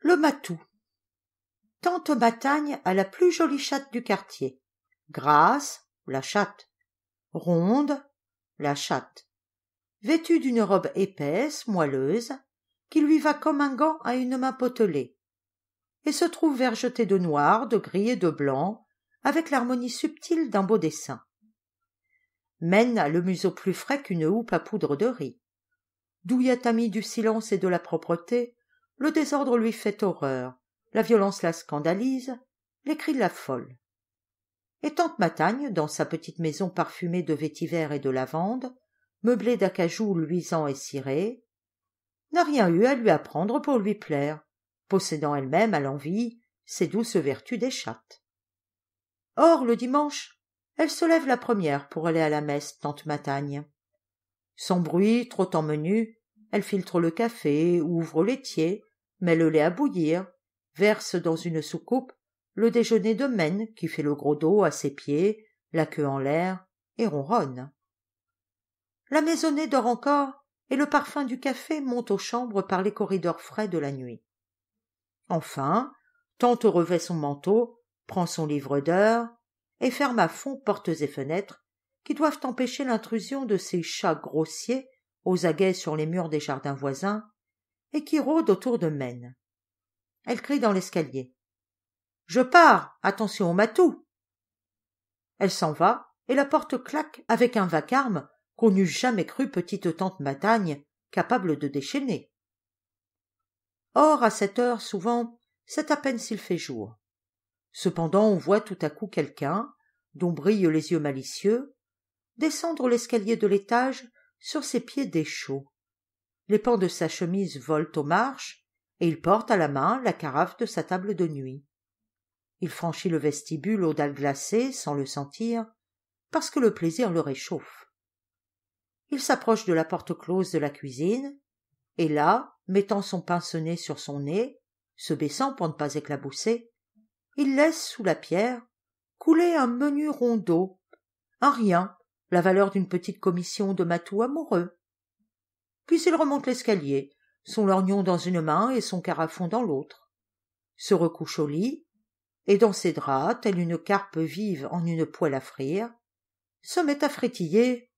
Le matou. Tante Batagne a la plus jolie chatte du quartier. Grasse, la chatte. Ronde, la chatte. Vêtue d'une robe épaisse, moelleuse, qui lui va comme un gant à une main potelée, et se trouve vergetée de noir, de gris et de blanc, avec l'harmonie subtile d'un beau dessin. Mène à le museau plus frais qu'une houppe à poudre de riz. Douillette amie du silence et de la propreté, le désordre lui fait horreur la violence la scandalise les cris la folle. et tante matagne dans sa petite maison parfumée de vétiver et de lavande meublée d'acajou luisant et ciré n'a rien eu à lui apprendre pour lui plaire possédant elle-même à l'envie ses douces vertus des chattes or le dimanche elle se lève la première pour aller à la messe tante matagne sans bruit trop en menu elle filtre le café, ouvre le laitier, met le lait à bouillir, verse dans une soucoupe le déjeuner de Maine qui fait le gros dos à ses pieds, la queue en l'air, et ronronne. La maisonnée dort encore, et le parfum du café monte aux chambres par les corridors frais de la nuit. Enfin, tante revêt son manteau, prend son livre d'heures, et ferme à fond portes et fenêtres, qui doivent empêcher l'intrusion de ces chats grossiers aux aguets sur les murs des jardins voisins, et qui rôde autour de Maine. Elle crie dans l'escalier. Je pars. Attention au matou. Elle s'en va, et la porte claque avec un vacarme qu'on n'eût jamais cru petite tante Matagne capable de déchaîner. Or, à cette heure, souvent, c'est à peine s'il fait jour. Cependant, on voit tout à coup quelqu'un, dont brillent les yeux malicieux, descendre l'escalier de l'étage sur ses pieds déchauds. Les pans de sa chemise volent aux marches, et il porte à la main la carafe de sa table de nuit. Il franchit le vestibule aux dalles glacées sans le sentir, parce que le plaisir le réchauffe. Il s'approche de la porte close de la cuisine, et là, mettant son pince-nez sur son nez, se baissant pour ne pas éclabousser, il laisse sous la pierre couler un menu rond d'eau un rien la valeur d'une petite commission de matou amoureux. Puis il remonte l'escalier, son lorgnon dans une main et son carafon dans l'autre, se recouche au lit, et dans ses draps, telle une carpe vive en une poêle à frire, se met à frétiller,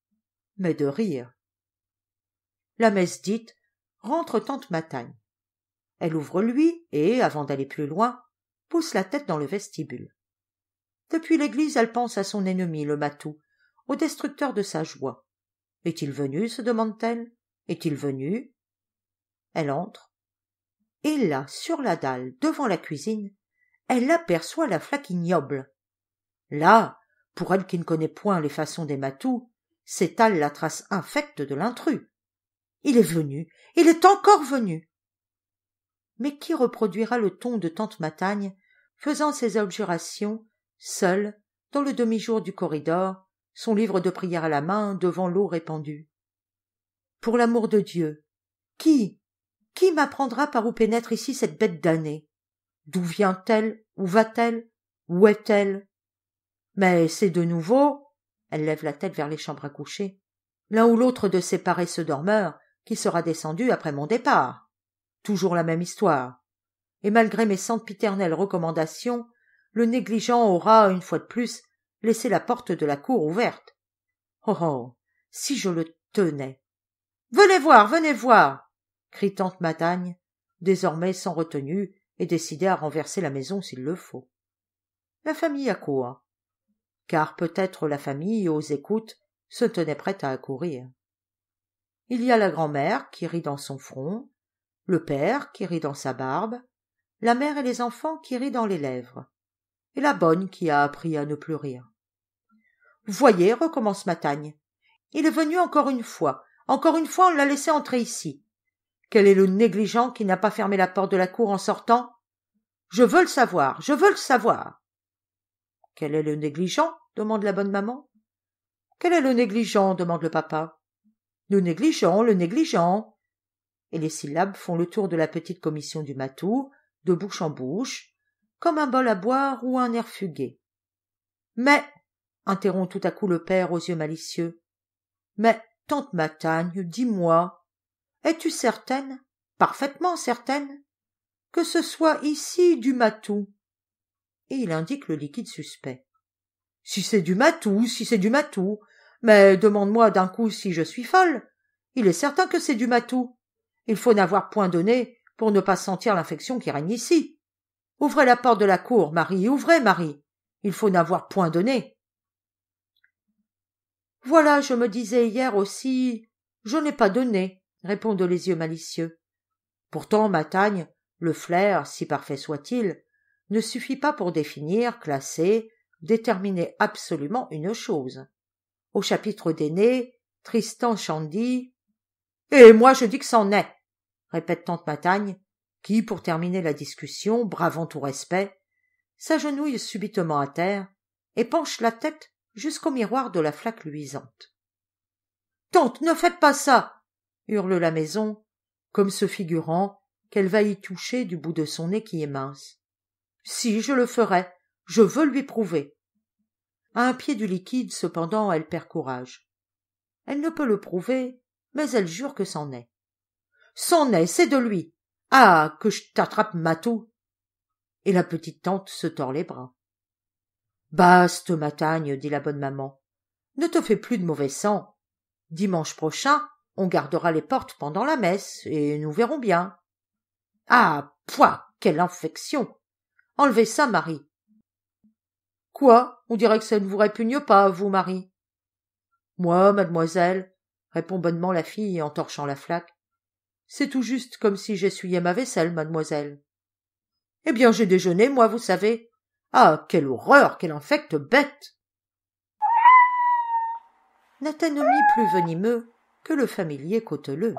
mais de rire. La messe dite, rentre tante Matagne. Elle ouvre lui et, avant d'aller plus loin, pousse la tête dans le vestibule. Depuis l'église, elle pense à son ennemi, le matou, au destructeur de sa joie. Est-il venu se demande-t-elle. Est-il venu Elle entre. Et là, sur la dalle, devant la cuisine, elle aperçoit la flaque ignoble. Là, pour elle qui ne connaît point les façons des matous, s'étale la trace infecte de l'intrus. Il est venu, il est encore venu. Mais qui reproduira le ton de tante Matagne, faisant ses objurations, seule, dans le demi-jour du corridor, son livre de prière à la main devant l'eau répandue. Pour l'amour de Dieu, qui, qui m'apprendra par où pénètre ici cette bête damnée D'où vient-elle Où va-t-elle Où est-elle Mais c'est de nouveau. Elle lève la tête vers les chambres à coucher. L'un ou l'autre de ces paresseux dormeurs qui sera descendu après mon départ. Toujours la même histoire. Et malgré mes sempiternelles recommandations, le négligent aura, une fois de plus, laisser la porte de la cour ouverte. Oh oh si je le tenais. Venez voir, venez voir. Crie tante Matagne, désormais sans retenue, et décidée à renverser la maison s'il le faut. La famille accourt, car peut-être la famille, aux écoutes, se tenait prête à accourir. Il y a la grand-mère qui rit dans son front, le père qui rit dans sa barbe, la mère et les enfants qui rit dans les lèvres, et la bonne qui a appris à ne plus rire. Voyez, recommence Matagne. Il est venu encore une fois. Encore une fois, on l'a laissé entrer ici. Quel est le négligent qui n'a pas fermé la porte de la cour en sortant Je veux le savoir, je veux le savoir. Quel est le négligent demande la bonne maman. Quel est le négligent demande le papa. Le négligent, le négligent. Et les syllabes font le tour de la petite commission du matou, de bouche en bouche, comme un bol à boire ou un air fugué. Mais, interrompt tout à coup le père aux yeux malicieux. Mais, tante Matagne, dis-moi, es-tu certaine, parfaitement certaine, que ce soit ici du matou Et il indique le liquide suspect. Si c'est du matou, si c'est du matou, mais demande-moi d'un coup si je suis folle. Il est certain que c'est du matou. Il faut n'avoir point donné pour ne pas sentir l'infection qui règne ici. Ouvrez la porte de la cour, Marie, ouvrez, Marie. Il faut n'avoir point donné. Voilà, je me disais hier aussi. Je n'ai pas donné, répondent les yeux malicieux. Pourtant, Matagne, le flair, si parfait soit-il, ne suffit pas pour définir, classer, déterminer absolument une chose. Au chapitre des nés, Tristan Chandy. Et moi je dis que c'en est, répète tante Matagne, qui, pour terminer la discussion, bravant tout respect, s'agenouille subitement à terre et penche la tête jusqu'au miroir de la flaque luisante. Tante, ne faites pas ça hurle la maison, comme se figurant qu'elle va y toucher du bout de son nez qui est mince. Si, je le ferai, je veux lui prouver. À un pied du liquide, cependant, elle perd courage. Elle ne peut le prouver, mais elle jure que c'en est. C'en est, c'est de lui. Ah. Que je t'attrape, Matou. Et la petite tante se tord les bras. Baste, Matagne, dit la bonne maman. Ne te fais plus de mauvais sang. Dimanche prochain, on gardera les portes pendant la messe, et nous verrons bien. Ah. Pouah. Quelle infection. Enlevez ça, Marie. Quoi? On dirait que ça ne vous répugne pas, vous, Marie. Moi, mademoiselle, répond bonnement la fille en torchant la flaque. C'est tout juste comme si j'essuyais ma vaisselle, mademoiselle. Eh bien, j'ai déjeuné, moi, vous savez. Ah, quelle horreur, quelle infecte bête ni plus venimeux que le familier cauteleux.